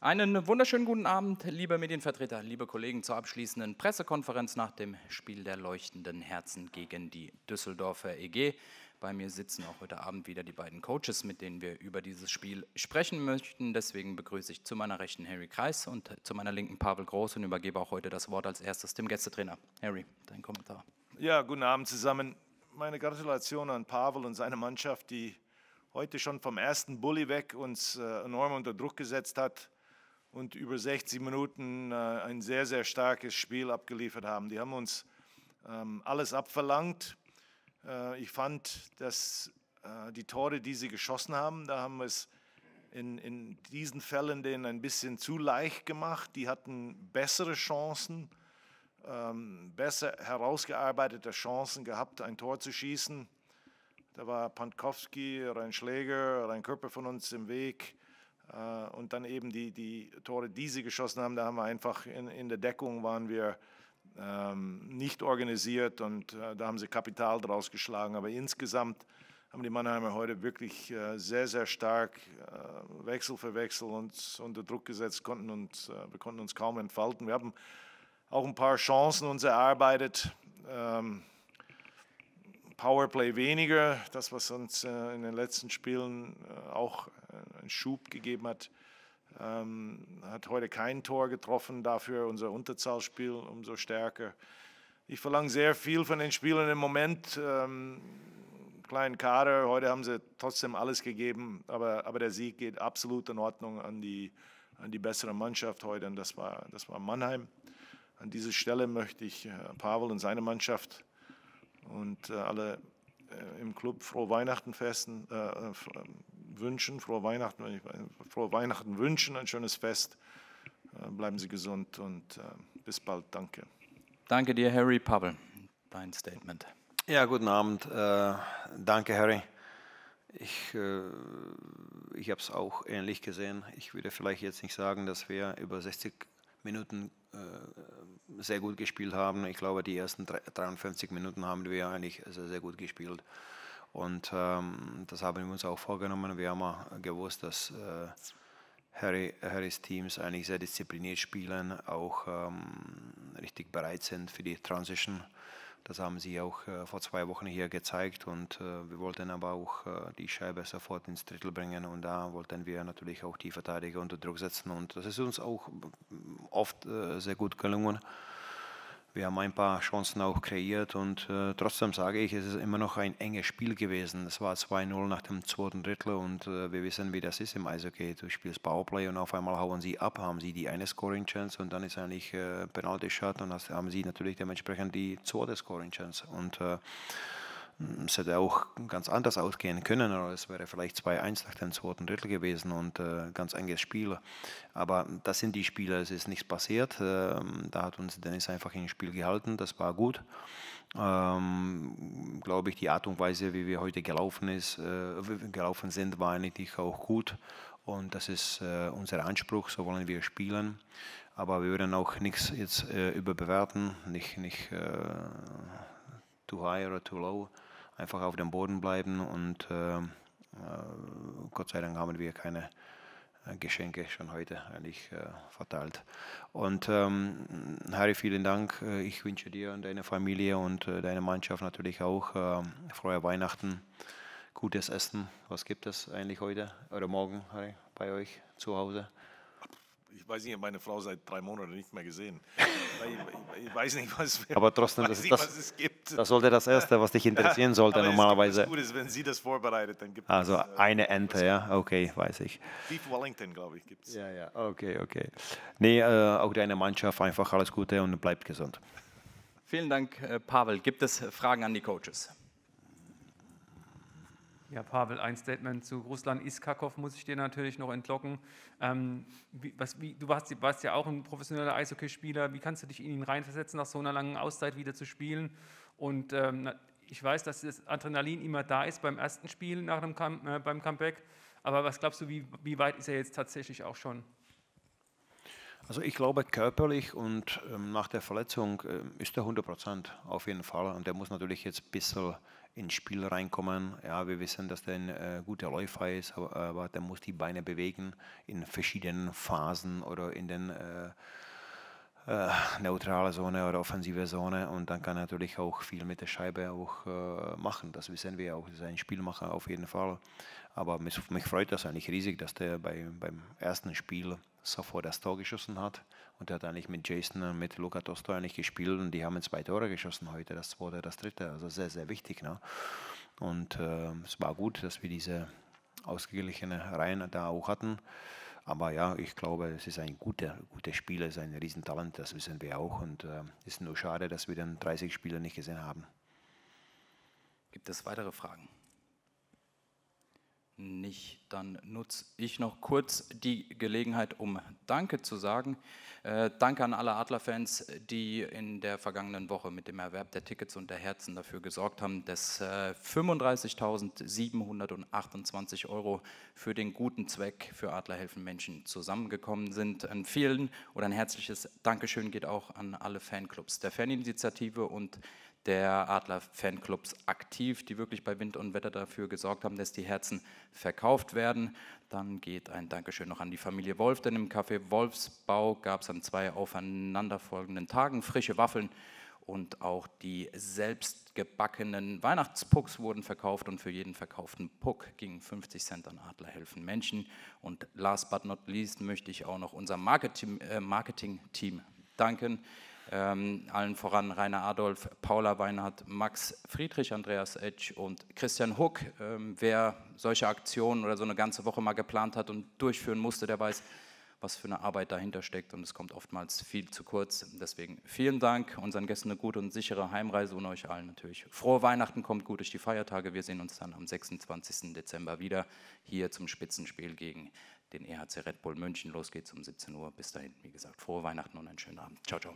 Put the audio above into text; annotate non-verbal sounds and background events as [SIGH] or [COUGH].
Einen wunderschönen guten Abend, liebe Medienvertreter, liebe Kollegen, zur abschließenden Pressekonferenz nach dem Spiel der leuchtenden Herzen gegen die Düsseldorfer EG. Bei mir sitzen auch heute Abend wieder die beiden Coaches, mit denen wir über dieses Spiel sprechen möchten. Deswegen begrüße ich zu meiner rechten Harry Kreis und zu meiner linken Pavel Groß und übergebe auch heute das Wort als erstes dem Gästetrainer. Harry, dein Kommentar. Ja, guten Abend zusammen. Meine Gratulation an Pavel und seine Mannschaft, die heute schon vom ersten Bully weg uns äh, enorm unter Druck gesetzt hat und über 60 Minuten äh, ein sehr, sehr starkes Spiel abgeliefert haben. Die haben uns ähm, alles abverlangt. Äh, ich fand, dass äh, die Tore, die sie geschossen haben, da haben wir es in, in diesen Fällen denen ein bisschen zu leicht gemacht. Die hatten bessere Chancen, ähm, besser herausgearbeitete Chancen gehabt, ein Tor zu schießen. Da war Pankowski oder ein Schläger oder ein Körper von uns im Weg. Äh, und dann eben die, die Tore, die sie geschossen haben, da haben wir einfach in, in der Deckung waren wir ähm, nicht organisiert und äh, da haben sie Kapital draus geschlagen. Aber insgesamt haben die Mannheimer heute wirklich äh, sehr, sehr stark äh, Wechsel für Wechsel uns unter Druck gesetzt, konnten uns, äh, wir konnten uns kaum entfalten. Wir haben auch ein paar Chancen uns erarbeitet. Ähm, Powerplay weniger, das, was uns äh, in den letzten Spielen äh, auch äh, einen Schub gegeben hat, ähm, hat heute kein Tor getroffen, dafür unser Unterzahlspiel umso stärker. Ich verlange sehr viel von den Spielern im Moment. Ähm, kleinen Kader, heute haben sie trotzdem alles gegeben, aber, aber der Sieg geht absolut in Ordnung an die, an die bessere Mannschaft heute und das war, das war Mannheim. An dieser Stelle möchte ich Pavel und seine Mannschaft und äh, alle äh, im Club frohe Weihnachten festen, äh, äh ähm, wünschen, frohe Weihnachten, frohe Weihnachten wünschen, ein schönes Fest. bleiben Sie gesund und bis bald. Danke. Danke dir, Harry Pavel, dein Statement. Ja, guten Abend. Äh, danke, Harry. Ich, äh, ich habe es auch ähnlich gesehen. Ich würde vielleicht jetzt nicht sagen, dass wir über 60 Minuten äh, sehr gut gespielt haben. Ich glaube, die ersten 53 Minuten haben wir eigentlich sehr, sehr gut gespielt. Und ähm, das haben wir uns auch vorgenommen. Wir haben ja gewusst, dass äh, Harry, Harrys Teams eigentlich sehr diszipliniert spielen, auch ähm, richtig bereit sind für die Transition. Das haben sie auch äh, vor zwei Wochen hier gezeigt und äh, wir wollten aber auch äh, die Scheibe sofort ins Drittel bringen und da wollten wir natürlich auch die Verteidiger unter Druck setzen und das ist uns auch äh, oft äh, sehr gut gelungen. Wir haben ein paar Chancen auch kreiert und äh, trotzdem sage ich, es ist immer noch ein enges Spiel gewesen. Es war 2-0 nach dem zweiten Drittel und äh, wir wissen, wie das ist im Eishockey. Du spielst Powerplay und auf einmal hauen sie ab, haben sie die eine Scoring Chance und dann ist eigentlich äh, Penalty Shot und dann haben sie natürlich dementsprechend die zweite Scoring Chance. Und äh, es hätte auch ganz anders ausgehen können, oder es wäre vielleicht 2-1 nach dem zweiten Drittel gewesen und äh, ganz enges Spiel. Aber das sind die Spiele, es ist nichts passiert. Ähm, da hat uns Dennis einfach ins Spiel gehalten, das war gut. Ähm, Glaube ich, die Art und Weise, wie wir heute gelaufen, ist, äh, gelaufen sind, war eigentlich auch gut. Und das ist äh, unser Anspruch, so wollen wir spielen. Aber wir würden auch nichts jetzt äh, überbewerten, nicht, nicht äh, too high oder too low einfach auf dem Boden bleiben und äh, äh Gott sei Dank haben wir keine äh, Geschenke schon heute eigentlich äh, verteilt. Und ähm, Harry, vielen Dank. Äh, ich wünsche dir und deiner Familie und äh, deiner Mannschaft natürlich auch äh, frohe Weihnachten, gutes Essen. Was gibt es eigentlich heute oder morgen, Harry, bei euch zu Hause? Ich weiß nicht, ich habe meine Frau seit drei Monaten nicht mehr gesehen. ich, [LAUGHS] ich, weiß nicht, was, Aber trotzdem, das, nicht, das, was es gibt. Das sollte das Erste, was dich interessieren sollte normalerweise. Gut ist, wenn Sie das vorbereitet, dann gibt also es also eine Ente, ja, okay, weiß ich. Beef Wellington, glaube ich, gibt es. Ja, ja, okay, okay. Nee, äh, auch deine Mannschaft einfach alles Gute und bleibt gesund. Vielen Dank, äh, Pavel. Gibt es Fragen an die Coaches? Ja, Pavel, ein Statement zu Russland Iskakov muss ich dir natürlich noch entlocken. Ähm, wie, was, wie, du warst, warst, ja auch ein professioneller Eishockeyspieler. Wie kannst du dich in ihn reinversetzen, nach so einer langen Auszeit wieder zu spielen? Und ähm, ich weiß, dass das Adrenalin immer da ist beim ersten Spiel nach einem Come äh, beim Comeback. Aber was glaubst du, wie, wie weit ist er jetzt tatsächlich auch schon? Also ich glaube, körperlich und ähm, nach der Verletzung äh, ist er 100 Prozent auf jeden Fall. Und der muss natürlich jetzt ein bisschen ins Spiel reinkommen. Ja, wir wissen, dass der ein äh, guter Läufer ist, aber, aber, der muss die Beine bewegen in verschiedenen Phasen oder in den... Äh, Eh, neutrale Zone oder offensive Zone und dann kann er natürlich auch viel mit der Scheibe auch äh, machen. Das wissen wir auch, das ist ein Spielmacher auf jeden Fall. Aber mich, mich freut das eigentlich riesig, dass der bei, beim ersten Spiel sofort das Tor geschossen hat und er hat eigentlich mit Jason und mit Luca Tosto eigentlich gespielt und die haben zwei Tore geschossen heute, das zweite, das dritte, also sehr, sehr wichtig. Ne? Und äh, es war gut, dass wir diese ausgeglichene Reihen da auch hatten. Aber ja, ich glaube, es ist ein guter, guter Spieler, ist ein Riesentalent, das wissen wir auch. Und es äh, ist nur schade, dass wir dann 30 Spieler nicht gesehen haben. Gibt es weitere Fragen? nicht. Dann nutze ich noch kurz die Gelegenheit, um Danke zu sagen. Äh, danke an alle Adlerfans, die in der vergangenen Woche mit dem Erwerb der Tickets und der Herzen dafür gesorgt haben, dass äh, 35.728 Euro für den guten Zweck für Adlerhelfen Menschen zusammengekommen sind. Ein vielen oder ein herzliches Dankeschön geht auch an alle Fanclubs der Faninitiative und der Adler-Fanclubs aktiv, die wirklich bei Wind und Wetter dafür gesorgt haben, dass die Herzen verkauft werden. Dann geht ein Dankeschön noch an die Familie Wolf, denn im Café Wolfsbau gab es an zwei aufeinanderfolgenden Tagen frische Waffeln und auch die selbstgebackenen Weihnachtspucks wurden verkauft und für jeden verkauften Puck gingen 50 Cent an Adler helfen Menschen. Und last but not least möchte ich auch noch unser äh, Marketing-Team danken ähm, allen voran Rainer Adolf, Paula Weinhardt, Max Friedrich, Andreas Etsch und Christian Huck. Ähm, wer solche Aktionen oder so eine ganze Woche mal geplant hat und durchführen musste, der weiß, was für eine Arbeit dahinter steckt und es kommt oftmals viel zu kurz. Deswegen vielen Dank unseren Gästen eine gute und sichere Heimreise und euch allen natürlich. Frohe Weihnachten, kommt gut durch die Feiertage. Wir sehen uns dann am 26. Dezember wieder hier zum Spitzenspiel gegen den EHC Red Bull München. Los geht's um 17 Uhr. Bis dahin, wie gesagt, frohe Weihnachten und einen schönen Abend. Ciao, ciao.